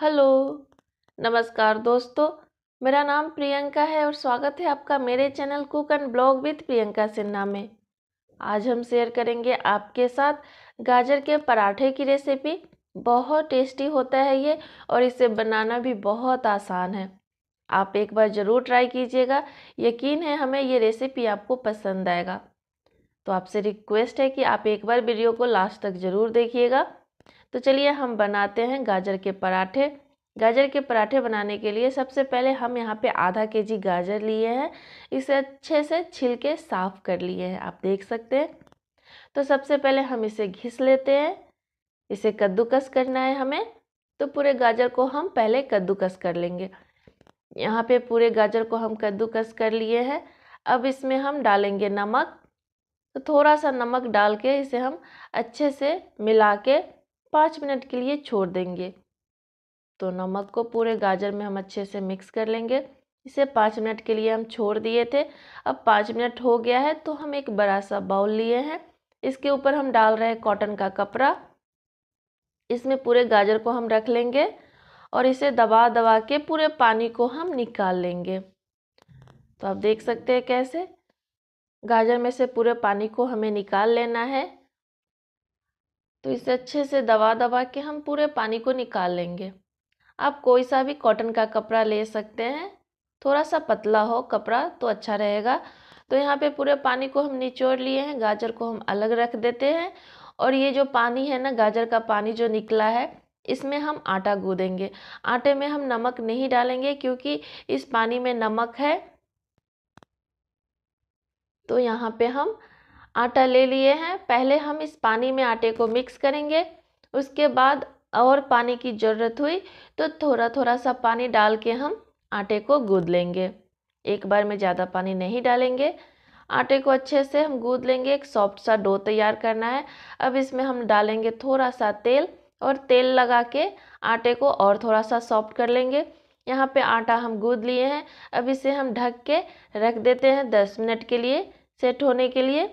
hello नमस्कार दोस्तों मेरा नाम प्रियंका है और स्वागत है आपका मेरे channel cook and blog with Priyanka Sinha में आज हम शेयर करेंगे आपके साथ गाजर के पराठे की रेसिपी बहुत टेस्टी होता है ये और इसे बनाना भी बहुत आसान है आप एक बार ज़रूर ट्राई कीजिएगा यकीन है हमें ये रेसिपी आपको पसंद आएगा तो आपसे रिक्वेस्ट है कि आप एक बार वीडियो को लास्ट तक ज़रूर देखिएगा तो चलिए हम बनाते हैं गाजर के पराठे गाजर के पराठे बनाने के लिए सबसे पहले हम यहाँ पे आधा के जी गाजर लिए हैं इसे अच्छे से छिल के साफ़ कर लिए हैं आप देख सकते हैं तो सबसे पहले हम इसे घिस लेते हैं इसे कद्दूकस करना है हमें तो पूरे गाजर को हम पहले कद्दूकस कर लेंगे यहाँ पे पूरे गाजर को हम कद्दूकस कर लिए हैं अब इसमें हम डालेंगे नमक तो थोड़ा सा नमक डाल के इसे हम अच्छे से मिला के पाँच मिनट के लिए छोड़ देंगे तो नमक को पूरे गाजर में हम अच्छे से मिक्स कर लेंगे इसे पाँच मिनट के लिए हम छोड़ दिए थे अब पाँच मिनट हो गया है तो हम एक बड़ा सा बाउल लिए हैं इसके ऊपर हम डाल रहे हैं कॉटन का कपड़ा इसमें पूरे गाजर को हम रख लेंगे और इसे दबा दबा के पूरे पानी को हम निकाल लेंगे तो आप देख सकते हैं कैसे गाजर में से पूरे पानी को हमें निकाल लेना है तो इसे अच्छे से दबा दबा के हम पूरे पानी को निकाल लेंगे आप कोई सा भी कॉटन का कपड़ा ले सकते हैं थोड़ा सा पतला हो कपड़ा तो अच्छा रहेगा तो यहाँ पे पूरे पानी को हम निचोड़ लिए हैं गाजर को हम अलग रख देते हैं और ये जो पानी है ना गाजर का पानी जो निकला है इसमें हम आटा गूदेंगे आटे में हम नमक नहीं डालेंगे क्योंकि इस पानी में नमक है तो यहाँ पे हम आटा ले लिए हैं पहले हम इस पानी में आटे को मिक्स करेंगे उसके बाद और पानी की ज़रूरत हुई तो थोड़ा थोड़ा सा पानी डाल के हम आटे को गूद लेंगे एक बार में ज़्यादा पानी नहीं डालेंगे आटे को अच्छे से हम गूद लेंगे एक सॉफ्ट सा डो तैयार करना है अब इसमें हम डालेंगे थोड़ा सा तेल और तेल लगा के आटे को और थोड़ा सा सॉफ्ट कर लेंगे यहाँ पे आटा हम गूद लिए हैं अब इसे हम ढक के रख देते हैं दस मिनट के लिए सेट होने के लिए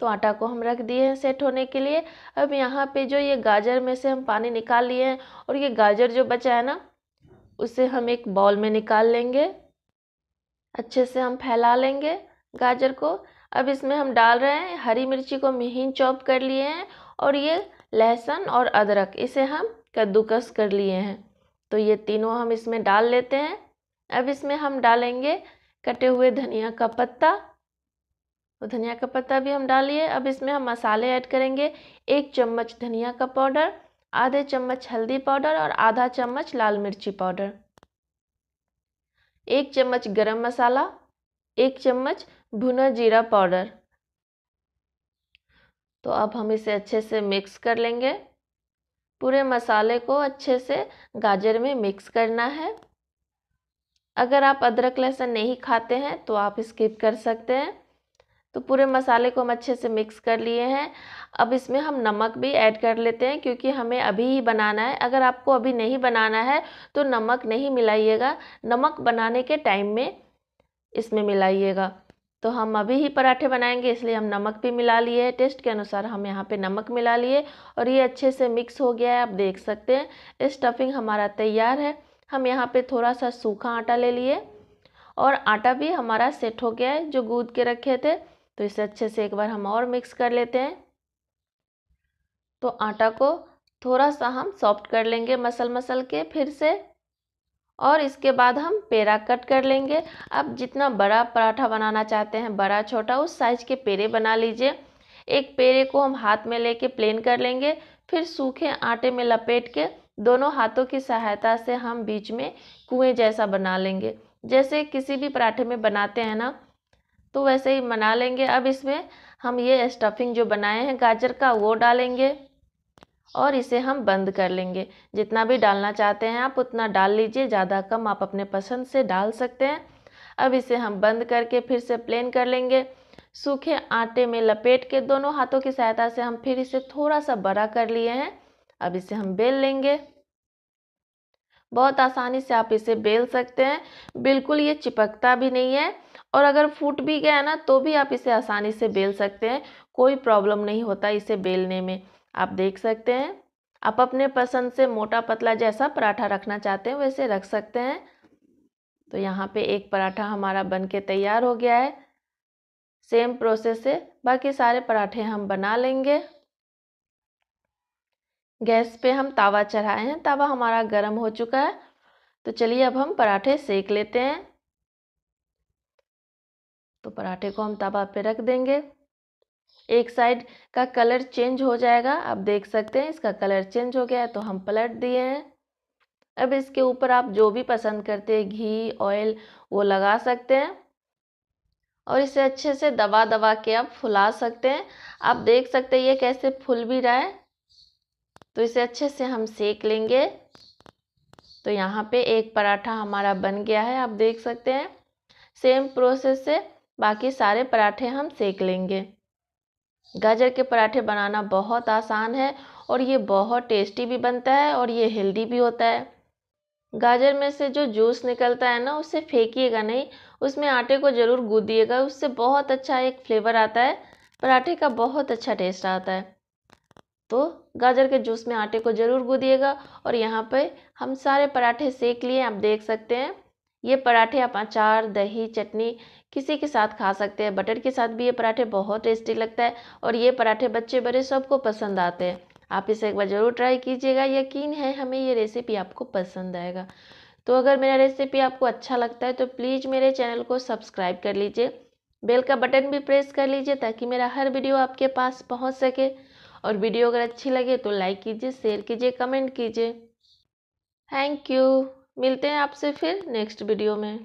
तो आटा को हम रख दिए हैं सेट होने के लिए अब यहाँ पे जो ये गाजर में से हम पानी निकाल लिए हैं और ये गाजर जो बचा है ना उसे हम एक बॉल में निकाल लेंगे अच्छे से हम फैला लेंगे गाजर को अब इसमें हम डाल रहे हैं हरी मिर्ची को महीन चॉप कर लिए हैं और ये लहसुन और अदरक इसे हम कद्दूकस कर लिए हैं तो ये तीनों हम इसमें डाल लेते हैं अब इसमें हम डालेंगे कटे हुए धनिया का पत्ता और तो धनिया का पत्ता भी हम डालिए अब इसमें हम मसाले ऐड करेंगे एक चम्मच धनिया का पाउडर आधे चम्मच हल्दी पाउडर और आधा चम्मच लाल मिर्ची पाउडर एक चम्मच गरम मसाला एक चम्मच भुना जीरा पाउडर तो अब हम इसे अच्छे से मिक्स कर लेंगे पूरे मसाले को अच्छे से गाजर में मिक्स करना है अगर आप अदरक लहसुन नहीं खाते हैं तो आप स्किप कर सकते हैं तो पूरे मसाले को हम अच्छे से मिक्स कर लिए हैं अब इसमें हम नमक भी ऐड कर लेते हैं क्योंकि हमें अभी ही बनाना है अगर आपको अभी नहीं बनाना है तो नमक नहीं मिलाइएगा नमक बनाने के टाइम में इसमें मिलाइएगा तो हम अभी ही पराठे बनाएंगे इसलिए हम नमक भी मिला लिए हैं टेस्ट के अनुसार हम यहाँ पे नमक मिला लिए और ये अच्छे से मिक्स हो गया है आप देख सकते हैं स्टफिंग हमारा तैयार है हम यहाँ पे थोड़ा सा सूखा आटा ले लिए और आटा भी हमारा सेट हो गया है जो गूद के रखे थे तो इसे अच्छे से एक बार हम और मिक्स कर लेते हैं तो आटा को थोड़ा सा हम सॉफ्ट कर लेंगे मसल मसल के फिर से और इसके बाद हम पेड़ा कट कर लेंगे अब जितना बड़ा पराठा बनाना चाहते हैं बड़ा छोटा उस साइज़ के पेड़े बना लीजिए एक पेड़े को हम हाथ में लेके प्लेन कर लेंगे फिर सूखे आटे में लपेट के दोनों हाथों की सहायता से हम बीच में कुएं जैसा बना लेंगे जैसे किसी भी पराठे में बनाते हैं ना तो वैसे ही बना लेंगे अब इसमें हम ये स्टफिंग जो बनाए हैं गाजर का वो डालेंगे और इसे हम बंद कर लेंगे जितना भी डालना चाहते हैं आप उतना डाल लीजिए ज़्यादा कम आप अपने पसंद से डाल सकते हैं अब इसे हम बंद करके फिर से प्लेन कर लेंगे सूखे आटे में लपेट के दोनों हाथों की सहायता से हम फिर इसे थोड़ा सा बड़ा कर लिए हैं अब इसे हम बेल लेंगे बहुत आसानी से आप इसे बेल सकते हैं बिल्कुल ये चिपकता भी नहीं है और अगर फूट भी गया ना तो भी आप इसे आसानी से बेल सकते हैं कोई प्रॉब्लम नहीं होता इसे बेलने में आप देख सकते हैं आप अपने पसंद से मोटा पतला जैसा पराठा रखना चाहते हैं वैसे रख सकते हैं तो यहाँ पे एक पराठा हमारा बन के तैयार हो गया है सेम प्रोसेस से बाकी सारे पराठे हम बना लेंगे गैस पे हम तावा चढ़ाए हैं तावा हमारा गर्म हो चुका है तो चलिए अब हम पराठे सेक लेते हैं तो पराठे को हम तवा पे रख देंगे एक साइड का कलर चेंज हो जाएगा आप देख सकते हैं इसका कलर चेंज हो गया है तो हम पलट दिए हैं अब इसके ऊपर आप जो भी पसंद करते हैं घी ऑयल वो लगा सकते हैं और इसे अच्छे से दबा दबा के आप फुला सकते हैं आप देख सकते हैं ये कैसे फूल भी रहा है तो इसे अच्छे से हम सेक लेंगे तो यहाँ पे एक पराठा हमारा बन गया है आप देख सकते हैं सेम प्रोसेस से बाकी सारे पराठे हम सेक लेंगे गाजर के पराठे बनाना बहुत आसान है और ये बहुत टेस्टी भी बनता है और ये हेल्दी भी होता है गाजर में से जो जूस निकलता है ना उसे फेंकिएगा नहीं उसमें आटे को ज़रूर गूदिएगा उससे बहुत अच्छा एक फ्लेवर आता है पराठे का बहुत अच्छा टेस्ट आता है तो गाजर के जूस में आटे को ज़रूर गूदिएगा और यहाँ पे हम सारे पराठे सेक लिए आप देख सकते हैं ये पराठे आप अचार दही चटनी किसी के साथ खा सकते हैं बटर के साथ भी ये पराठे बहुत टेस्टी लगता है और ये पराठे बच्चे बड़े सबको पसंद आते हैं आप इसे एक बार ज़रूर ट्राई कीजिएगा यकीन है हमें ये रेसिपी आपको पसंद आएगा तो अगर मेरा रेसिपी आपको अच्छा लगता है तो प्लीज़ मेरे चैनल को सब्सक्राइब कर लीजिए बेल का बटन भी प्रेस कर लीजिए ताकि मेरा हर वीडियो आपके पास पहुंच सके और वीडियो अगर अच्छी लगे तो लाइक कीजिए शेयर कीजिए कमेंट कीजिए थैंक यू मिलते हैं आपसे फिर नेक्स्ट वीडियो में